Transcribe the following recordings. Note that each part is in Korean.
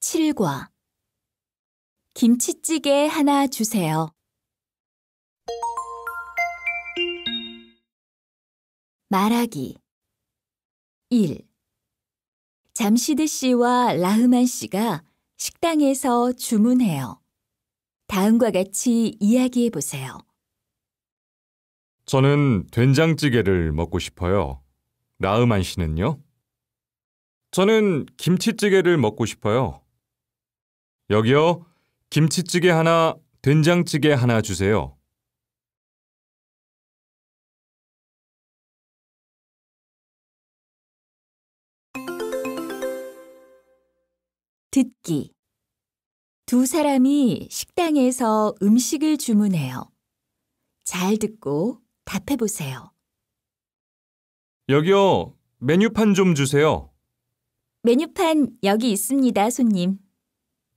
7과 김치찌개 하나 주세요. 말하기 1. 잠시드 씨와 라흐만 씨가 식당에서 주문해요. 다음과 같이 이야기해 보세요. 저는 된장찌개를 먹고 싶어요. 라흐만 씨는요? 저는 김치찌개를 먹고 싶어요. 여기요. 김치찌개 하나, 된장찌개 하나 주세요. 듣기 두 사람이 식당에서 음식을 주문해요. 잘 듣고 답해 보세요. 여기요. 메뉴판 좀 주세요. 메뉴판 여기 있습니다, 손님.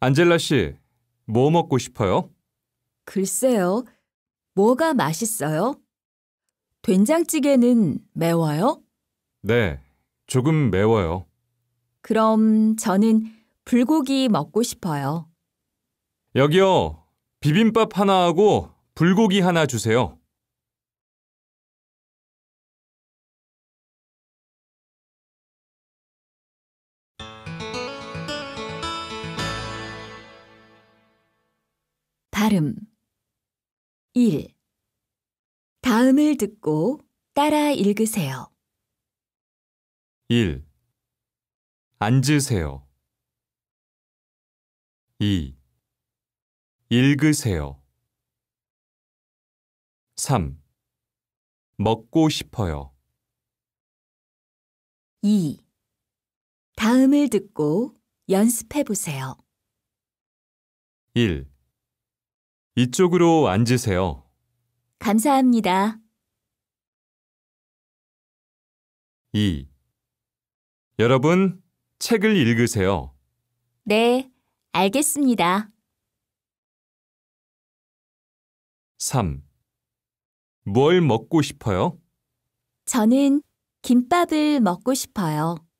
안젤라 씨, 뭐 먹고 싶어요? 글쎄요. 뭐가 맛있어요? 된장찌개는 매워요? 네, 조금 매워요. 그럼 저는 불고기 먹고 싶어요. 여기요. 비빔밥 하나 하고 불고기 하나 주세요. 발음 1. 다음을 듣고 따라 읽으세요. 1. 앉으세요. 2. 읽으세요. 3. 먹고 싶어요. 2. 다음을 듣고 연습해 보세요. 1. 이쪽으로 앉으세요. 감사합니다. 2. 여러분, 책을 읽으세요. 네, 알겠습니다. 3. 뭘 먹고 싶어요? 저는 김밥을 먹고 싶어요.